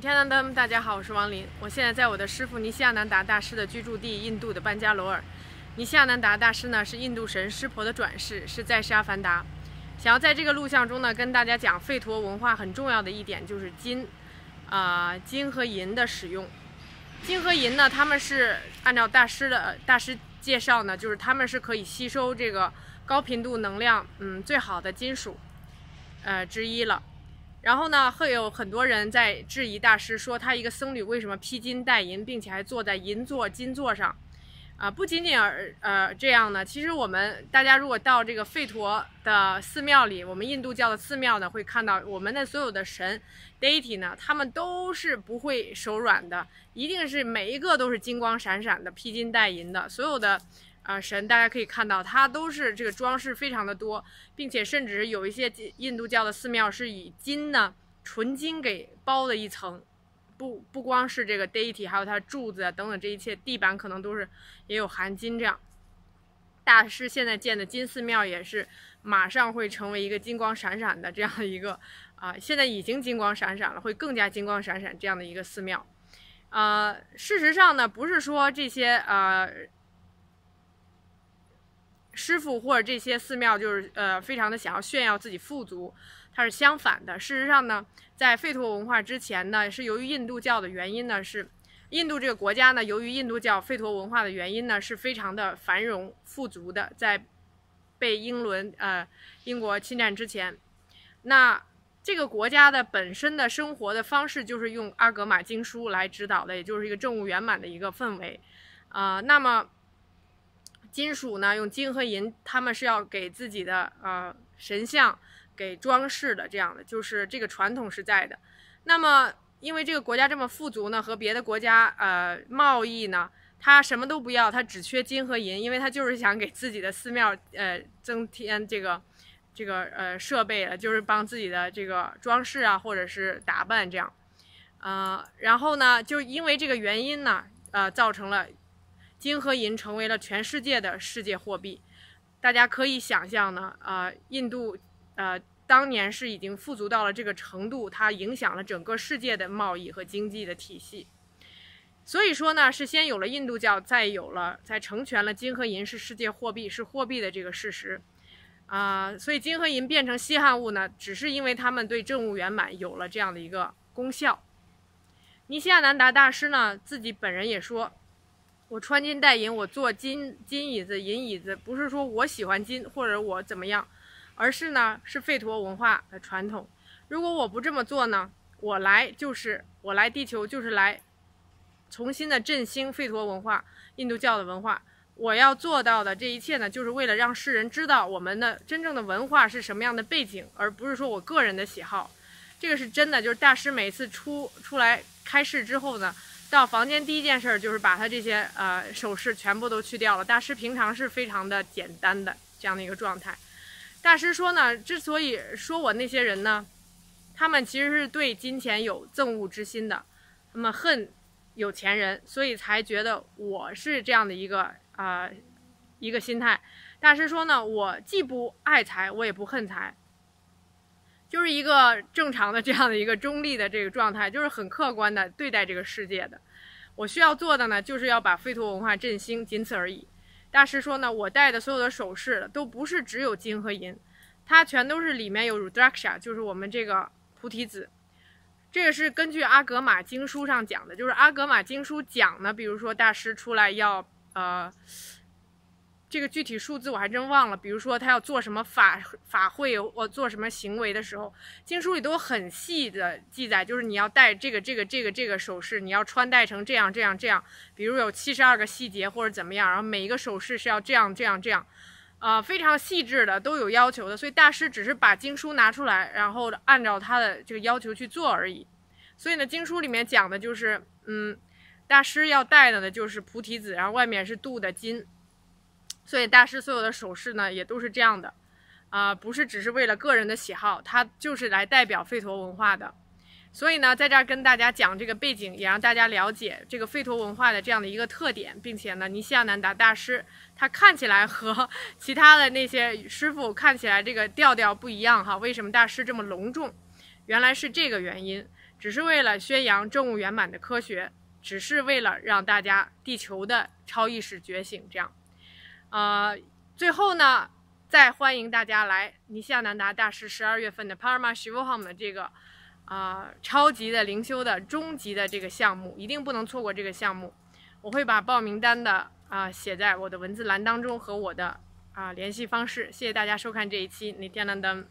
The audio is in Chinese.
亲爱的们，大家好，我是王林，我现在在我的师傅尼西亚南达大师的居住地——印度的班加罗尔。尼西亚南达大师呢，是印度神湿婆的转世，是在世阿凡达。想要在这个录像中呢，跟大家讲吠陀文化很重要的一点就是金，啊，金和银的使用。金和银呢，他们是按照大师的大师介绍呢，就是他们是可以吸收这个高频度能量，嗯，最好的金属，呃，之一了。然后呢，会有很多人在质疑大师，说他一个僧侣为什么披金戴银，并且还坐在银座金座上，啊，不仅仅呃这样呢。其实我们大家如果到这个吠陀的寺庙里，我们印度教的寺庙呢，会看到我们的所有的神 deity 呢，他们都是不会手软的，一定是每一个都是金光闪闪的，披金戴银的，所有的。啊，神，大家可以看到，它都是这个装饰非常的多，并且甚至有一些印度教的寺庙是以金呢，纯金给包了一层，不不光是这个 deity，还有它柱子啊等等，这一切地板可能都是也有含金这样。大师现在建的金寺庙也是马上会成为一个金光闪闪的这样的一个啊，现在已经金光闪闪了，会更加金光闪闪这样的一个寺庙。啊，事实上呢，不是说这些啊。师傅或者这些寺庙就是呃，非常的想要炫耀自己富足，它是相反的。事实上呢，在吠陀文化之前呢，是由于印度教的原因呢，是印度这个国家呢，由于印度教吠陀文化的原因呢，是非常的繁荣富足的。在被英伦呃英国侵占之前，那这个国家的本身的生活的方式就是用阿格玛经书来指导的，也就是一个政务圆满的一个氛围啊。那么。金属呢，用金和银，他们是要给自己的呃神像给装饰的，这样的就是这个传统是在的。那么，因为这个国家这么富足呢，和别的国家呃贸易呢，他什么都不要，他只缺金和银，因为他就是想给自己的寺庙呃增添这个这个呃设备，了，就是帮自己的这个装饰啊，或者是打扮这样。呃，然后呢，就因为这个原因呢，呃，造成了。金和银成为了全世界的世界货币，大家可以想象呢，啊，印度，呃，当年是已经富足到了这个程度，它影响了整个世界的贸易和经济的体系。所以说呢，是先有了印度教，再有了，才成全了金和银是世界货币，是货币的这个事实，啊，所以金和银变成稀罕物呢，只是因为他们对政务圆满有了这样的一个功效。尼西亚南达大师呢，自己本人也说。我穿金戴银，我坐金金椅子、银椅子，不是说我喜欢金或者我怎么样，而是呢是吠陀文化的传统。如果我不这么做呢，我来就是我来地球就是来重新的振兴吠陀文化、印度教的文化。我要做到的这一切呢，就是为了让世人知道我们的真正的文化是什么样的背景，而不是说我个人的喜好。这个是真的，就是大师每次出出来开示之后呢。到房间第一件事就是把他这些呃首饰全部都去掉了。大师平常是非常的简单的这样的一个状态。大师说呢，之所以说我那些人呢，他们其实是对金钱有憎恶之心的，他们恨有钱人，所以才觉得我是这样的一个啊一个心态。大师说呢，我既不爱财，我也不恨财。就是一个正常的这样的一个中立的这个状态，就是很客观的对待这个世界的。我需要做的呢，就是要把费陀文化振兴，仅此而已。大师说呢，我戴的所有的首饰都不是只有金和银，它全都是里面有 rudraksha，就是我们这个菩提子。这个是根据阿格玛经书上讲的，就是阿格玛经书讲呢，比如说大师出来要呃。这个具体数字我还真忘了。比如说他要做什么法法会，或做什么行为的时候，经书里都很细的记载，就是你要戴这个这个这个这个首饰，你要穿戴成这样这样这样。比如有七十二个细节或者怎么样，然后每一个首饰是要这样这样这样，啊，非常细致的都有要求的。所以大师只是把经书拿出来，然后按照他的这个要求去做而已。所以呢，经书里面讲的就是，嗯，大师要戴的呢就是菩提子，然后外面是镀的金。所以大师所有的手势呢，也都是这样的，啊，不是只是为了个人的喜好，他就是来代表吠陀文化的。所以呢，在这儿跟大家讲这个背景，也让大家了解这个吠陀文化的这样的一个特点，并且呢，尼西亚南达大师他看起来和 其他的那些师傅看起来这个调调不一样哈。为什么大师这么隆重？原来是这个原因，只是为了宣扬正务圆满的科学，只是为了让大家地球的超意识觉醒这样。呃，最后呢，再欢迎大家来尼西亚南达大师十二月份的 p a r a m a h a m 的这个啊超级的灵修的终极的这个项目，一定不能错过这个项目。我会把报名单的啊写在我的文字栏当中和我的啊联系方式。谢谢大家收看这一期尼天南灯。